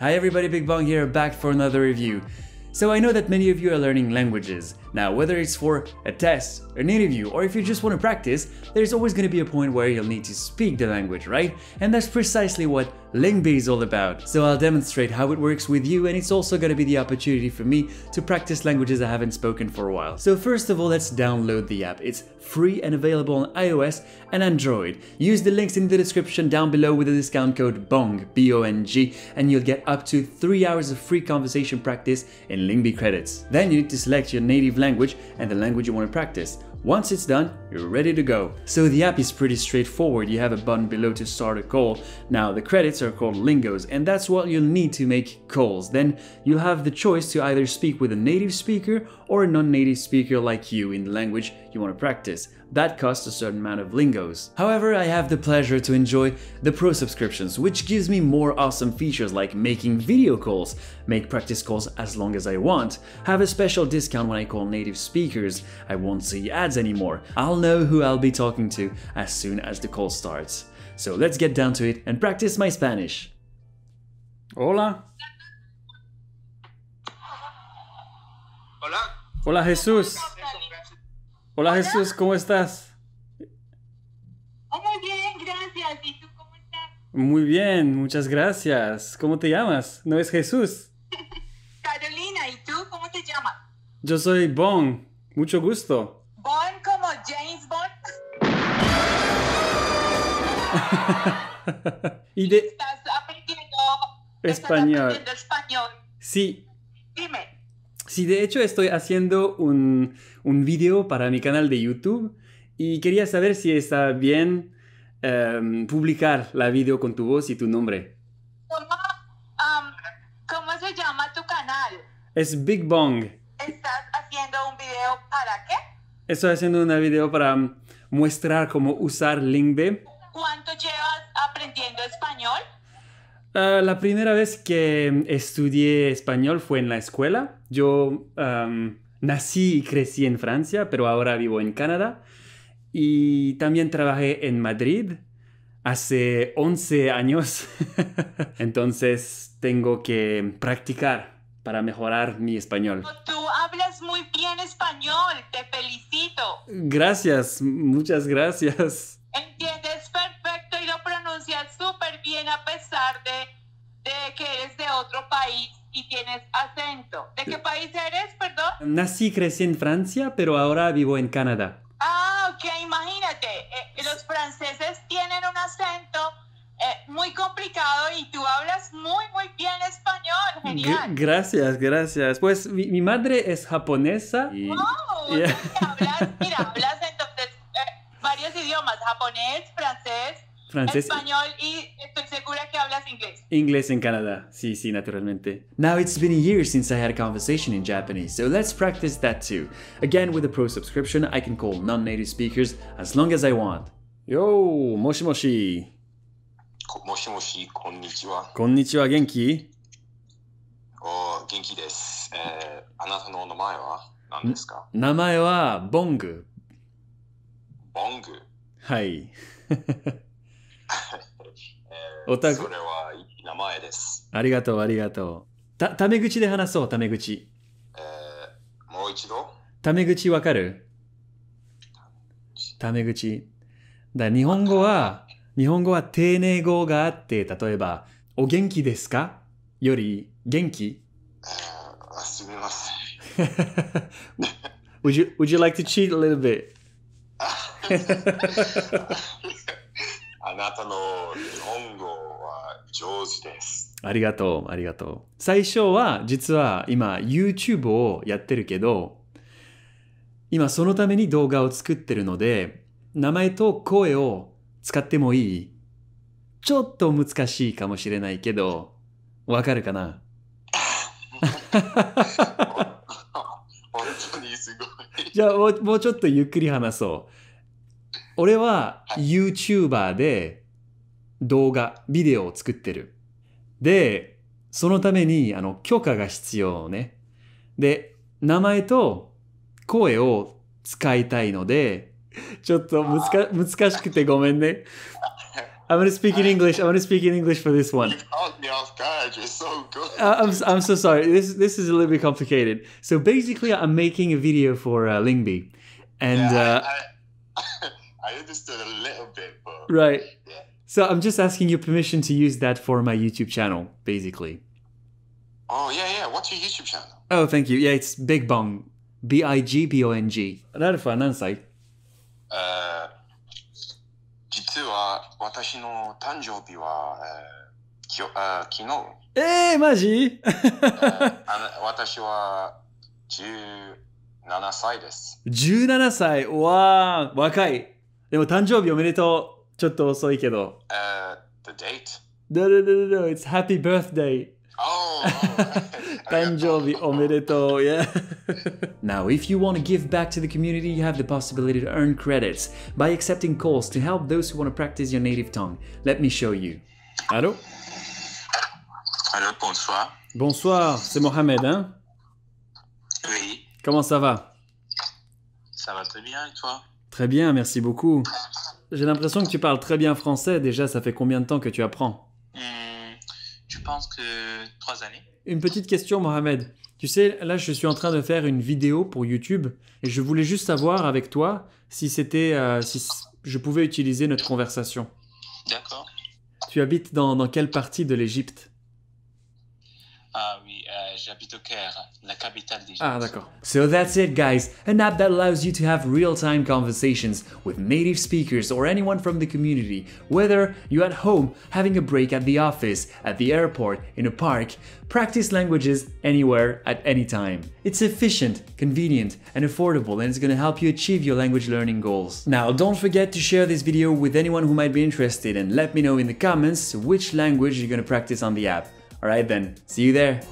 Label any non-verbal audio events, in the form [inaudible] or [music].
Hi everybody, Big Bong here, back for another review. So I know that many of you are learning languages. Now, whether it's for a test, an interview, or if you just want to practice, there's always going to be a point where you'll need to speak the language, right? And that's precisely what Lingby is all about. So I'll demonstrate how it works with you and it's also going to be the opportunity for me to practice languages I haven't spoken for a while. So first of all, let's download the app. It's free and available on iOS and Android. Use the links in the description down below with the discount code BONG, B-O-N-G, and you'll get up to three hours of free conversation practice in Lingby credits. Then you need to select your native language and the language you want to practice. Once it's done, you're ready to go. So the app is pretty straightforward, you have a button below to start a call. Now the credits are called lingos and that's what you'll need to make calls. Then you'll have the choice to either speak with a native speaker or a non-native speaker like you in the language you want to practice. That costs a certain amount of lingos. However, I have the pleasure to enjoy the pro subscriptions, which gives me more awesome features like making video calls, make practice calls as long as I want, have a special discount when I call native speakers, I won't see ads anymore, I'll know who I'll be talking to as soon as the call starts. So let's get down to it and practice my Spanish. Hola. Hola. Hola Jesús. Hola, Jesús, ¿cómo estás? muy bien, gracias. ¿Y tú cómo estás? Muy bien, muchas gracias. ¿Cómo te llamas? ¿No es Jesús? [laughs] Carolina, ¿y tú cómo te llamas? Yo soy Bon, mucho gusto. Bon como James Bond. [laughs] y aprendiendo, español. Estás aprendiendo español. Sí, Sí, de hecho estoy haciendo un, un video para mi canal de YouTube y quería saber si está bien em, publicar la video con tu voz y tu nombre. ¿Cómo, se llama tu canal? Es Big Bong. ¿Estás haciendo un video para qué? Estoy haciendo un video para mostrar cómo usar LingBe Ah, la primera vez que estudié español fue en la escuela. Yo nací y crecí en Francia, pero ahora vivo en Canadá. Y también trabajé en Madrid hace 11 años. [laughs] Entonces tengo que practicar para mejorar mi español. Tú hablas muy bien español, te felicito. Gracias, muchas gracias. Nací, y crecí en Francia, pero ahora vivo en Canadá. Ah, ok, imagínate. Eh, los franceses tienen un acento eh, muy complicado y tú hablas muy, muy bien español. Genial. gracias, gracias. Pues mi, madre es japonesa. Y... [laughs] mira, hablas entonces eh, varios idiomas, japonés, francés, español y segura que hablas inglés. Inglés en Canadá. Sí, sí, naturalmente. Now it's been a year since I had a conversation in Japanese, so let's practice that too. Again, with a pro subscription, I can call non-native speakers as long as I want. Yo, moshi moshi. Moshi moshi, konnichiwa. Konnichiwa, Oh, desu. Eh, wa? wa ka? Bongu. Bongu. もしもし、こんにちは。こんにちは、元気お元気です、えー。あなたの名前は何ですか名前はボング。ボングはい。おたそれはいい名前です。ありがとう、ありがとう。た、タメ口で話そう、タメ口。えー、もう一度タメ口わかるタメ口。だ日本語は、日本語は丁寧語があって、例えば、お元気ですかより、元気、あ、あ、すみません。[laughs] would, you, would you like to cheat a little bit? [laughs] あなたのありがとう、ありがとう。最初は実は今 YouTube をやってるけど、今そのために動画を作ってるので、名前と声を使ってもいいちょっと難しいかもしれないけど、わかるかなじゃあもうちょっとゆっくり話そう。俺は YouTuber で動画、ビデオを作ってる。で、そのために、あの、許可が必要ね。で、名前と声を使いたいので、ちょっと難しくてごめんね。I'm gonna speak in English. I'm gonna speak in English for this one. You caught me off guard. You're so good. I'm, I'm so sorry. This this is a little bit complicated. So basically, I'm making a video for uh, Lingby, and yeah, I, uh, I, I, understood a little bit, but right. Yeah. So I'm just asking your permission to use that for my YouTube channel, basically. Oh yeah, yeah. What's your YouTube channel? Oh, thank you. Yeah, it's Big Bong, B I G B Uh, Eh, O N G. ラルフは何歳？えー、実は私の誕生日は、えー、きょ、えー、昨日。えー、マジ？えー、あの私は十七歳です。十七歳、わあ、若い。でも誕生日おめでとう。ちょっと遅いけど。Uh, the date? No, no, no, no, no. It's happy birthday. Oh, oh [laughs] [laughs] yeah. [laughs] now, if you want to give back to the community, you have the possibility to earn credits by accepting calls to help those who want to practice your native tongue. Let me show you. Allô? Allô, bonsoir. Bonsoir, c'est Mohamed, hein? Oui. Comment ça va? Ça va très bien, et toi? Très bien, merci beaucoup. J'ai l'impression que tu parles très bien français. Déjà, ça fait combien de temps que tu apprends Tu hmm, penses que trois années. Une petite question, Mohamed. Tu sais, là, je suis en train de faire une vidéo pour YouTube et je voulais juste savoir avec toi si c'était, euh, si je pouvais utiliser notre conversation. D'accord. Tu habites dans, dans quelle partie de l'Égypte Ah oui, euh, j'habite au la capitale Ah d'accord. So that's it guys, an app that allows you to have real-time conversations with native speakers or anyone from the community, whether you're at home, having a break at the office, at the airport, in a park, practice languages anywhere at any time. It's efficient, convenient and affordable and it's gonna help you achieve your language learning goals. Now don't forget to share this video with anyone who might be interested and let me know in the comments which language you're gonna practice on the app. All right, then, see you there.